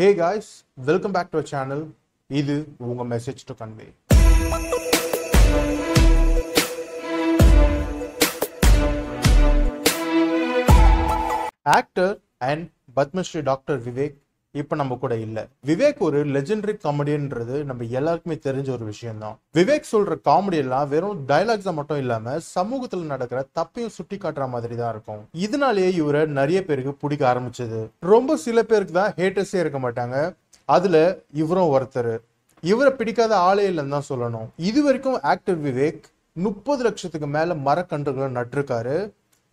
hey guys welcome back to channel இது உங்கள் message to convey actor and Padmashri doctor Vivek இப்போ நம்ம கூட இல்லை விவேக் ஒரு லெஜெண்டரி காமெடின்றது நம்ம எல்லாருக்குமே தெரிஞ்ச ஒரு விஷயம்தான் விவேக் சொல்ற காமெடி எல்லாம் வெறும் டைலாக்ஸை மட்டும் இல்லாம சமூகத்துல நடக்கிற தப்பையும் சுட்டி காட்டுற மாதிரி தான் இருக்கும் இதனாலேயே இவரை நிறைய பேருக்கு பிடிக்க ஆரம்பிச்சது ரொம்ப சில பேருக்கு தான் ஹேட்டர்ஸே இருக்க மாட்டாங்க அதுல இவரும் ஒருத்தர் இவரை பிடிக்காத ஆளே இல்லைன்னு தான் சொல்லணும் இது வரைக்கும் ஆக்டர் விவேக் முப்பது லட்சத்துக்கு மேல மரக்கன்றுகளை நட்டிருக்காரு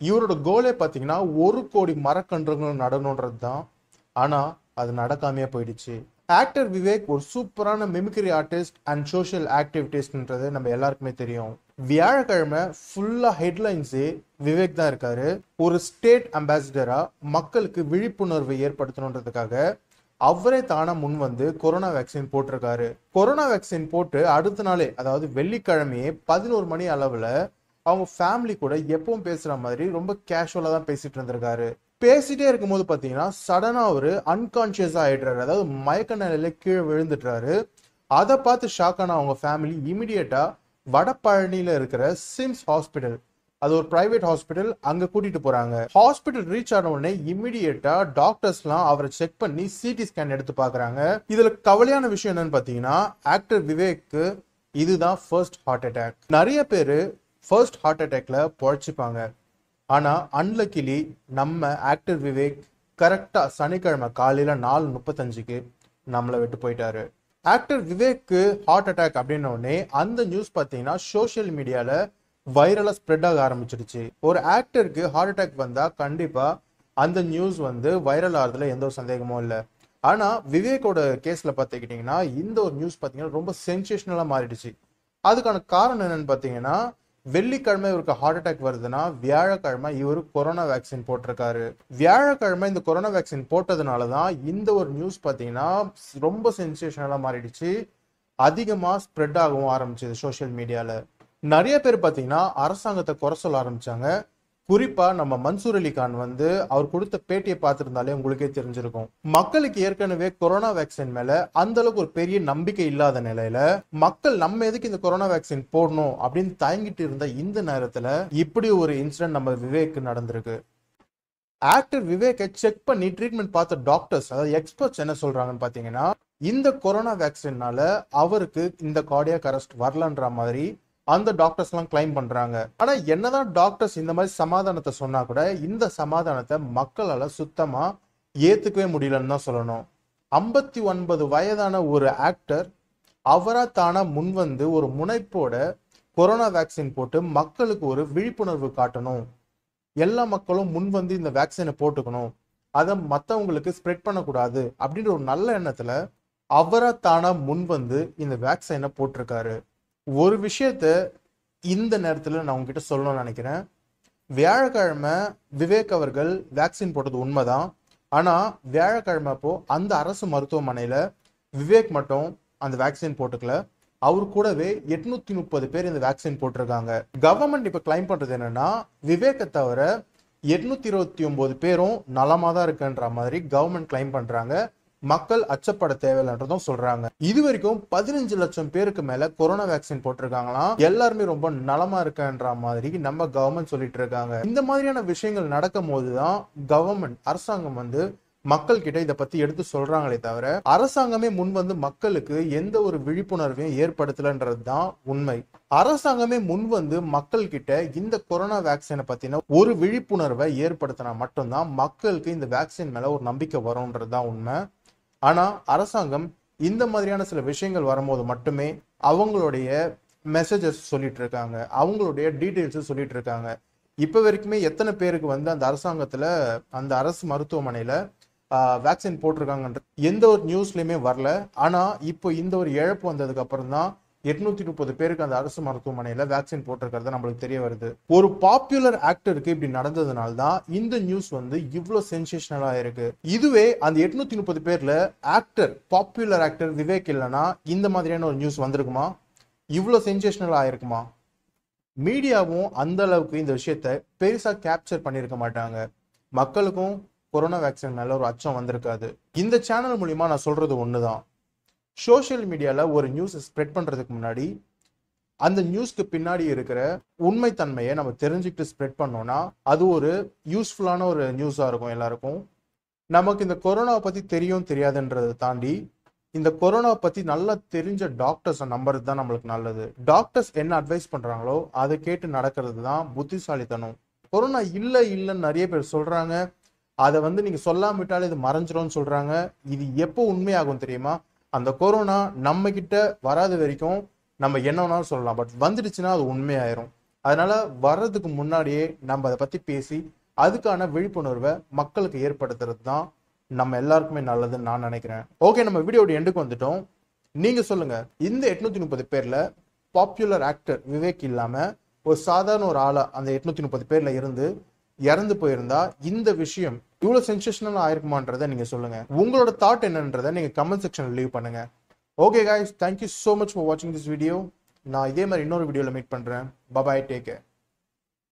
இவரோட கோலே பாத்தீங்கன்னா ஒரு கோடி மரக்கன்றுகளும் நடணுன்றது தான் ஆனால் அது நடக்காமையே போயிடுச்சு ஆக்டர் விவேக் ஒரு சூப்பரான மெமிக்ரி ஆர்டிஸ்ட் அண்ட் சோஷியல் ஆக்டிவிட்டிஸ்ன்றது நம்ம எல்லாருக்குமே தெரியும் வியாழக்கிழமை ஃபுல்லாக ஹெட்லைன்ஸே விவேக் தான் இருக்காரு ஒரு ஸ்டேட் அம்பாசிடராக மக்களுக்கு விழிப்புணர்வை ஏற்படுத்தணுன்றதுக்காக அவரே தானே முன் வந்து கொரோனா வேக்சின் போட்டிருக்காரு கொரோனா வேக்சின் போட்டு அடுத்த நாளே அதாவது வெள்ளிக்கிழமையே பதினோரு மணி அளவில் அவங்க ஃபேமிலி கூட எப்பவும் பேசுகிற மாதிரி ரொம்ப கேஷுவலாக தான் பேசிகிட்டு இருந்திருக்காரு பேசிட்டே இருக்கும்போது பார்த்தீங்கன்னா சடனாக அவரு அன்கான்ஷியஸாக ஆகிடுறாரு அதாவது மயக்க நிலையில கீழே விழுந்துட்டுறாரு அதை பார்த்து ஷாக் ஆன அவங்க ஃபேமிலி இமிடியேட்டாக வடபழனியில் இருக்கிற சிம்ஸ் ஹாஸ்பிட்டல் அது ஒரு பிரைவேட் ஹாஸ்பிட்டல் அங்கே கூட்டிகிட்டு போகிறாங்க ஹாஸ்பிட்டல் ரீச் ஆன உடனே இமிடியேட்டாக டாக்டர்ஸ்லாம் அவரை செக் பண்ணி சிடி ஸ்கேன் எடுத்து பார்க்குறாங்க இதில் கவலையான விஷயம் என்னன்னு பார்த்தீங்கன்னா ஆக்டர் விவேக்கு இதுதான் ஃபர்ஸ்ட் ஹார்ட் அட்டாக் நிறைய பேர் ஃபர்ஸ்ட் ஹார்ட் அட்டாக்ல பொழைச்சிப்பாங்க ஆனால் அன்லக்கிலி நம்ம ஆக்டர் விவேக் கரெக்டாக சனிக்கிழமை காலையில் நாலு முப்பத்தஞ்சுக்கு நம்மளை விட்டு போயிட்டாரு ஆக்டர் விவேக்கு ஹார்ட் அட்டாக் அப்படின்னோடனே அந்த நியூஸ் பார்த்தீங்கன்னா சோஷியல் மீடியாவில் வைரலா ஸ்ப்ரெட் ஆக ஆரம்பிச்சிடுச்சு ஒரு ஆக்டருக்கு ஹார்ட் அட்டாக் வந்தால் கண்டிப்பாக அந்த நியூஸ் வந்து வைரல் ஆகுறதுல எந்த ஒரு சந்தேகமும் இல்லை ஆனால் விவேக்கோட கேஸில் பார்த்துக்கிட்டிங்கன்னா இந்த ஒரு நியூஸ் பாத்தீங்கன்னா ரொம்ப சென்சேஷனலா மாறிடுச்சு அதுக்கான காரணம் என்னன்னு பார்த்தீங்கன்னா வெள்ளிக்கிழமை இவருக்கு ஹார்ட் அட்டாக் வருதுன்னா வியாழக்கிழமை இவர் கொரோனா வேக்சின் போட்டிருக்காரு வியாழக்கிழமை இந்த கொரோனா வேக்சின் போட்டதுனால தான் இந்த ஒரு நியூஸ் பார்த்தீங்கன்னா ரொம்ப சென்சேஷனலாக மாறிடுச்சு அதிகமாக ஸ்ப்ரெட் ஆகவும் ஆரம்பிச்சது சோஷியல் மீடியாவில் நிறைய பேர் பார்த்தீங்கன்னா அரசாங்கத்தை குறை சொல்ல ஆரம்பித்தாங்க குறிப்பாக நம்ம மன்சூர் அலி கான் வந்து அவர் கொடுத்த பேட்டியை பார்த்துருந்தாலே உங்களுக்கே தெரிஞ்சிருக்கும் மக்களுக்கு ஏற்கனவே கொரோனா வேக்சின் மேலே அந்த அளவுக்கு ஒரு பெரிய நம்பிக்கை இல்லாத நிலையில மக்கள் நம்ம எதுக்கு இந்த கொரோனா வேக்சின் போடணும் அப்படின்னு தயங்கிட்டு இருந்த இந்த நேரத்தில் இப்படி ஒரு இன்சிடென்ட் நம்ம விவேக்கு நடந்திருக்கு ஆக்டர் விவேக்கை செக் பண்ணி ட்ரீட்மெண்ட் பார்த்த டாக்டர்ஸ் அதாவது எக்ஸ்பர்ட்ஸ் என்ன சொல்றாங்கன்னு பார்த்தீங்கன்னா இந்த கொரோனா வேக்சின்னால அவருக்கு இந்த கார்டியாக் அரஸ்ட் வரலன்ற மாதிரி அந்த டாக்டர்ஸ் எல்லாம் கிளைம் பண்றாங்க ஆனா என்னதான் டாக்டர்ஸ் இந்த மாதிரி சமாதானத்தை சொன்னா கூட இந்த சமாதானத்தை மக்களால சுத்தமா ஏத்துக்கவே முடியலன்னு தான் சொல்லணும் ஐம்பத்தி ஒன்பது வயதான ஒரு ஆக்டர் அவரா தானா முன்வந்து ஒரு முனைப்போட கொரோனா வேக்சின் போட்டு மக்களுக்கு ஒரு விழிப்புணர்வு காட்டணும் எல்லா மக்களும் முன்வந்து இந்த வேக்சினை போட்டுக்கணும் அதை மற்றவங்களுக்கு ஸ்ப்ரெட் பண்ணக்கூடாது அப்படின்ற ஒரு நல்ல எண்ணத்துல அவரா தானா முன்வந்து இந்த வேக்சினை போட்டிருக்காரு ஒரு விஷயத்த இந்த நேரத்தில் நான் உங்ககிட்ட சொல்லணும்னு நினைக்கிறேன் வியாழக்கிழமை விவேக் அவர்கள் வேக்சின் போட்டது உண்மைதான் ஆனால் வியாழக்கிழமை அப்போ அந்த அரசு மருத்துவமனையில் விவேக் மட்டும் அந்த வேக்சின் போட்டுக்கல அவர் கூடவே எட்நூத்தி முப்பது பேர் இந்த வேக்சின் போட்டிருக்காங்க கவர்மெண்ட் இப்போ கிளைம் பண்ணுறது என்னன்னா விவேக்கை தவிர எட்நூத்தி இருபத்தி ஒன்பது பேரும் நலமாக தான் இருக்குன்ற மாதிரி கவர்மெண்ட் கிளைம் பண்ணுறாங்க மக்கள் அச்சப்பட தேவையில்லைன்றதும் சொல்றாங்க இது வரைக்கும் பதினஞ்சு லட்சம் பேருக்கு மேல கொரோனா வேக்சின் போட்டிருக்காங்களாம் எல்லாருமே ரொம்ப நலமா இருக்கன்ற மாதிரி நம்ம கவர்மெண்ட் சொல்லிட்டு இருக்காங்க இந்த மாதிரியான விஷயங்கள் நடக்கும் போதுதான் கவர்மெண்ட் அரசாங்கம் வந்து மக்கள் கிட்ட இதை பத்தி எடுத்து சொல்றாங்களே தவிர அரசாங்கமே முன் வந்து மக்களுக்கு எந்த ஒரு விழிப்புணர்வையும் ஏற்படுத்தலன்றது தான் உண்மை அரசாங்கமே முன் வந்து மக்கள் கிட்ட இந்த கொரோனா வேக்சினை பத்தின ஒரு விழிப்புணர்வை ஏற்படுத்தினா மட்டும்தான் மக்களுக்கு இந்த வேக்சின் மேல ஒரு நம்பிக்கை வரும்ன்றது தான் உண்மை ஆனால் அரசாங்கம் இந்த மாதிரியான சில விஷயங்கள் வரும்போது மட்டுமே அவங்களுடைய மெசேஜஸ் சொல்லிட்டு இருக்காங்க அவங்களுடைய டீட்டெயில்ஸும் சொல்லிட்டு இருக்காங்க இப்போ வரைக்குமே எத்தனை பேருக்கு வந்து அந்த அரசாங்கத்தில் அந்த அரசு மருத்துவமனையில் வேக்சின் போட்டிருக்காங்கன்ற எந்த ஒரு நியூஸ்லையுமே வரல ஆனால் இப்போ இந்த ஒரு இழப்பு வந்ததுக்கு அப்புறம் தான் எட்நூத்தி முப்பது பேருக்கு அந்த அரசு மருத்துவமனையில வேக்சின் போட்டிருக்கிறது நம்மளுக்கு தெரிய வருது ஒரு பாப்புலர் ஆக்டருக்கு இப்படி நடந்ததுனால தான் இந்த நியூஸ் வந்து இவ்வளவு சென்சேஷனலா இருக்கு இதுவே அந்த எட்நூத்தி முப்பது பேர்ல ஆக்டர் பாப்புலர் ஆக்டர் விவேக் இல்லைன்னா இந்த மாதிரியான ஒரு நியூஸ் வந்திருக்குமா இவ்வளோ சென்சேஷனல் ஆயிருக்குமா மீடியாவும் அந்த அளவுக்கு இந்த விஷயத்த பெருசாக கேப்சர் பண்ணியிருக்க மாட்டாங்க மக்களுக்கும் கொரோனா வேக்சின் மேல ஒரு அச்சம் வந்திருக்காது இந்த சேனல் மூலியமா நான் சொல்றது ஒன்று தான் சோஷியல் மீடியாவில் ஒரு நியூஸை ஸ்ப்ரெட் பண்ணுறதுக்கு முன்னாடி அந்த நியூஸ்க்கு பின்னாடி இருக்கிற உண்மைத்தன்மையை நம்ம தெரிஞ்சுக்கிட்டு ஸ்ப்ரெட் பண்ணோம்னா அது ஒரு யூஸ்ஃபுல்லான ஒரு நியூஸாக இருக்கும் எல்லாருக்கும் நமக்கு இந்த கொரோனாவை பற்றி தெரியும் தெரியாதுன்றதை தாண்டி இந்த கொரோனாவை பற்றி நல்லா தெரிஞ்ச டாக்டர்ஸை நம்புறது தான் நம்மளுக்கு நல்லது டாக்டர்ஸ் என்ன அட்வைஸ் பண்ணுறாங்களோ அதை கேட்டு நடக்கிறது தான் புத்திசாலித்தனம் கொரோனா இல்லை இல்லைன்னு நிறைய பேர் சொல்கிறாங்க அதை வந்து நீங்கள் சொல்லாம இது மறைஞ்சிரும்னு சொல்கிறாங்க இது எப்போ உண்மையாகும் தெரியுமா அந்த கொரோனா நம்ம கிட்ட வராத வரைக்கும் நம்ம என்ன வேணாலும் சொல்லலாம் பட் வந்துடுச்சுன்னா அது உண்மையாயிரும் அதனால வர்றதுக்கு முன்னாடியே நம்ம அதை பத்தி பேசி அதுக்கான விழிப்புணர்வை மக்களுக்கு ஏற்படுத்துறது தான் நம்ம எல்லாருக்குமே நல்லதுன்னு நான் நினைக்கிறேன் ஓகே நம்ம வீடியோட எண்டுக்கு வந்துட்டோம் நீங்க சொல்லுங்க இந்த எட்நூத்தி முப்பது பேர்ல பாப்புலர் ஆக்டர் விவேக் இல்லாம ஒரு சாதாரண ஒரு ஆளா அந்த எட்நூத்தி முப்பது பேர்ல இருந்து இறந்து போயிருந்தா இந்த விஷயம் இவ்வளோ சென்சேஷனல் ஆயிருக்குமான்றதை நீங்கள் சொல்லுங்கள் உங்களோட தாட் என்னன்றதை நீங்கள் கமெண்ட் செக்ஷனில் லீவ் பண்ணுங்கள் okay guys thank you so much for வாட்சிங் திஸ் வீடியோ நான் இதே மாதிரி இன்னொரு வீடியோவில் மீட் பண்ணுறேன் பபாய் டேக் கேர்